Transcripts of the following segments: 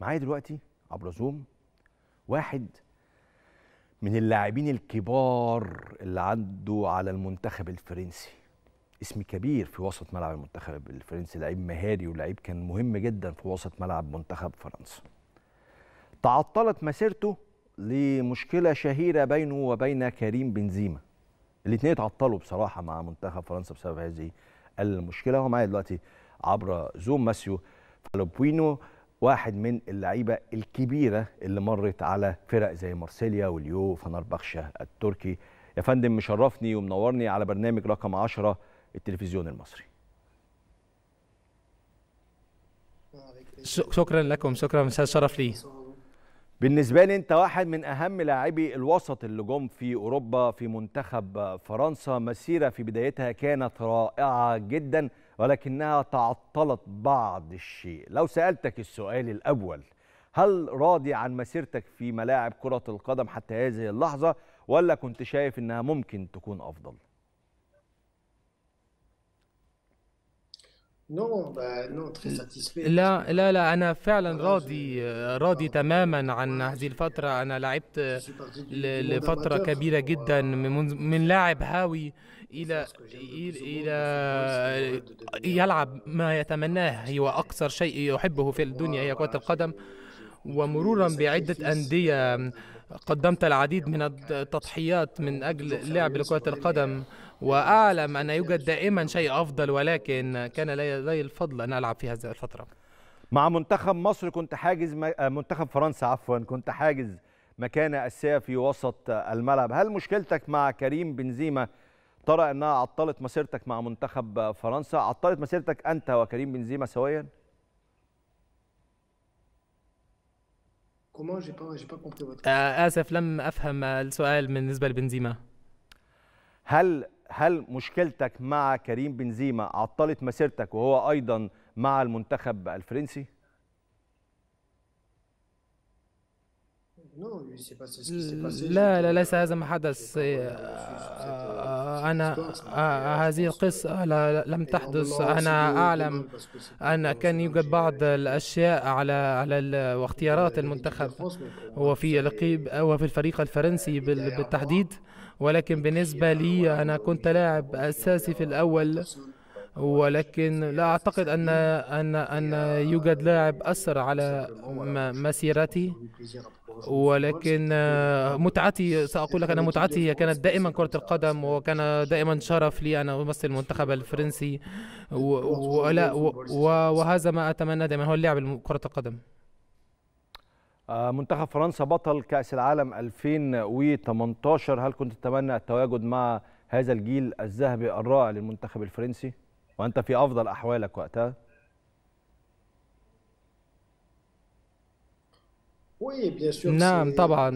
معايا دلوقتي عبر زوم واحد من اللاعبين الكبار اللي عنده على المنتخب الفرنسي اسم كبير في وسط ملعب المنتخب الفرنسي لعيب مهاري ولعيب كان مهم جدا في وسط ملعب منتخب فرنسا تعطلت مسيرته لمشكله شهيره بينه وبين كريم بنزيما الاثنين اتعطلوا بصراحه مع منتخب فرنسا بسبب هذه المشكله هو معايا دلوقتي عبر زوم ماسيو فالوبوينو واحد من اللعيبه الكبيره اللي مرت على فرق زي مارسيليا واليو فنربخشه التركي يا فندم مشرفني ومنورني على برنامج رقم 10 التلفزيون المصري شكرا لكم شكرا مساء الشرف لي بالنسبه لي انت واحد من اهم لاعبي الوسط اللي جم في اوروبا في منتخب فرنسا مسيره في بدايتها كانت رائعه جدا ولكنها تعطلت بعض الشيء لو سألتك السؤال الأول هل راضي عن مسيرتك في ملاعب كرة القدم حتى هذه اللحظة ولا كنت شايف أنها ممكن تكون أفضل؟ نو نو لا لا لا انا فعلا راضي euh, راضي تماما عن هذه الفتره انا لعبت لفتره كبيره جدا من لاعب هاوي الى الى يلعب ما يتمناه هو اكثر شيء يحبه في الدنيا هي كره القدم ومرورا بعده انديه قدمت العديد من التضحيات من اجل لعب لكره القدم واعلم ان يوجد دائما شيء افضل ولكن كان لي الفضل ان العب في هذه الفتره مع منتخب مصر كنت حاجز آه، منتخب فرنسا عفوا كنت حاجز مكانه اساسيه في وسط الملعب هل مشكلتك مع كريم بنزيما ترى انها عطلت مسيرتك مع منتخب فرنسا عطلت مسيرتك انت وكريم بنزيما سويا آه، اسف لم افهم السؤال بالنسبه لبنزيما هل هل مشكلتك مع كريم بنزيما عطلت مسيرتك وهو ايضا مع المنتخب الفرنسي؟ لا لا ليس هذا ما حدث euh, آه، أنا آه، آه، هذه القصة لم تحدث أنا أعلم أن كان يوجد بعض الأشياء على على واختيارات المنتخب وفي القيب وفي الفريق الفرنسي بالتحديد ولكن بالنسبة لي أنا كنت لاعب أساسي في الأول ولكن لا أعتقد أن أن أن يوجد لاعب أثر على مسيرتي ولكن آه، متعتي سأقول لك أن متعتي هي كانت دائما كرة القدم وكان دائما شرف لي أن أمثل المنتخب الفرنسي ولا وهذا ما أتمنى دائما هو اللعب كرة القدم آه، منتخب فرنسا بطل كأس العالم 2018 هل كنت تتمنى التواجد مع هذا الجيل الذهبي الرائع للمنتخب الفرنسي وأنت في أفضل أحوالك وقتها؟ نعم طبعا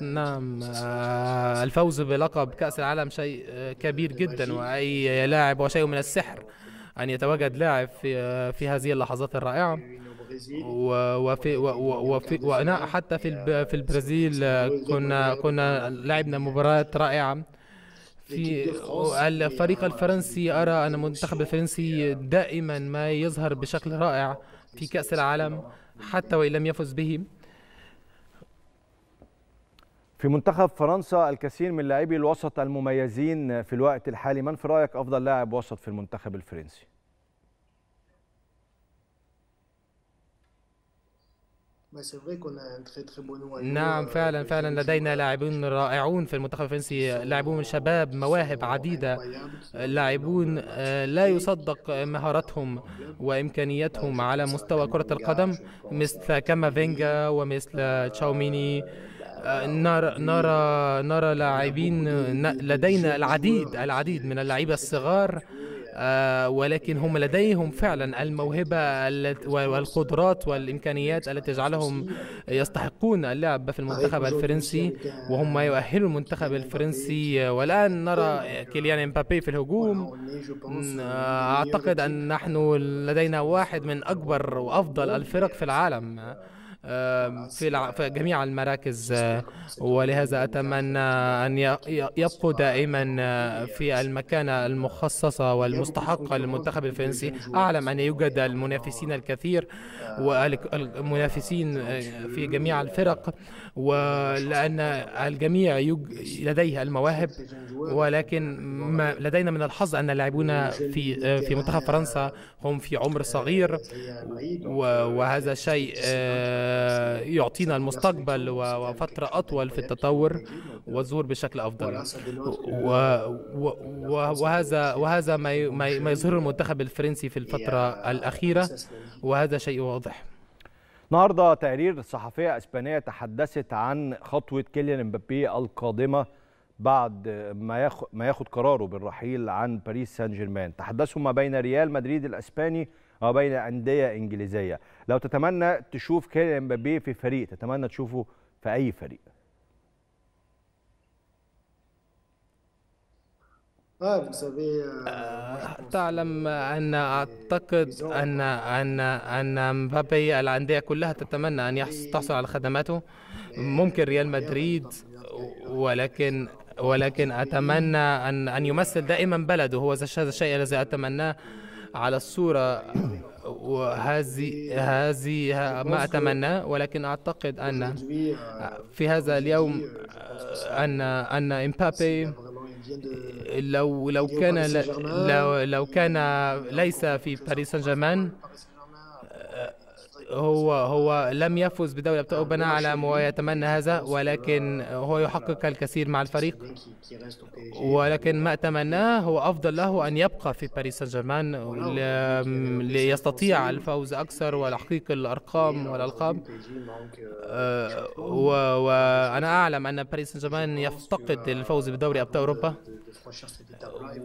نعم آه، الفوز بلقب كأس العالم شيء آه، كبير جدا وأي لاعب وشيء من السحر أن يتواجد لاعب في, في هذه اللحظات الرائعة وفي وفي وأنا حتى في في البرازيل كنا كنا لعبنا مباريات رائعة في الفريق الفرنسي أرى أن المنتخب الفرنسي دائما ما يظهر بشكل رائع في كأس العالم حتى وإن لم يفز به في منتخب فرنسا الكثير من لاعبي الوسط المميزين في الوقت الحالي من في رايك افضل لاعب وسط في المنتخب الفرنسي نعم euh, فعلا فعلا لدينا لاعبون رائعون في المنتخب الفرنسي لاعبون شباب مواهب عديدة لاعبون آه، لا يصدق مهاراتهم وإمكانياتهم على مستوى كرة القدم مثل كامافينجا ومثل تشاوميني آه، نرى نرى نرى لاعبين لدينا العديد العديد من اللعيبة الصغار آه، ولكن هم لديهم فعلا الموهبة والقدرات والإمكانيات التي تجعلهم يستحقون اللعب في المنتخب الفرنسي وهم يؤهلوا المنتخب الفرنسي والآن نرى كيليان امبابي في الهجوم آه، أعتقد أن نحن لدينا واحد من أكبر وأفضل الفرق في العالم في في جميع المراكز آه، ولهذا أتمنى أن يبقوا دائما آه، في المكانة المخصصة والمستحقة للمنتخب الفرنسي أعلم أن يوجد المنافسين الكثير والمنافسين آه، في جميع الفرق ولأن الجميع لديه المواهب ولكن ما لدينا من الحظ أن اللاعبون في في منتخب فرنسا هم في عمر صغير وهذا شيء آه، يعطينا المستقبل وفترة أطول في التطور والظهور بشكل أفضل وهذا وهذا ما يظهره المنتخب الفرنسي في الفترة الأخيرة وهذا شيء واضح النهارده تقرير صحفيه اسبانيه تحدثت عن خطوه كيليان امبابي القادمه بعد ما ما ياخد قراره بالرحيل عن باريس سان جيرمان تحدثوا ما بين ريال مدريد الاسباني وبين انديه انجليزيه لو تتمنى تشوف كيليان امبابي في فريق تتمنى تشوفه في اي فريق طيب، آه، آه، تعلم ان اعتقد ان ان ان مبابي الانديه كلها تتمنى ان إيه. تحصل على خدماته إيه. ممكن ريال مدريد ولكن ولكن اتمنى ان ان يمثل دائما بلده هو هذا الشيء الذي اتمناه على الصورة وهذه هذه ما أتمنى ولكن أعتقد أن في هذا اليوم أن أن إمبابي لو لو كان لو لو كان ليس في باريس سان جيرمان هو هو لم يفز بدوري ابطال اوروبا ما ويتمنى هذا ولكن هو يحقق الكثير مع الفريق ولكن ما اتمناه هو افضل له ان يبقى في باريس سان جيرمان ليستطيع الفوز اكثر وتحقيق الارقام والالقاب آه، و أنا أعلم أن باريس سان جيرمان يفتقد الفوز بدوري أبطال أوروبا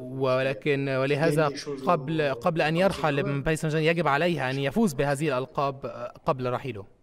ولكن ولهذا قبل قبل أن يرحل من باريس سان جيرمان يجب عليه أن يفوز بهذه الألقاب قبل رحيله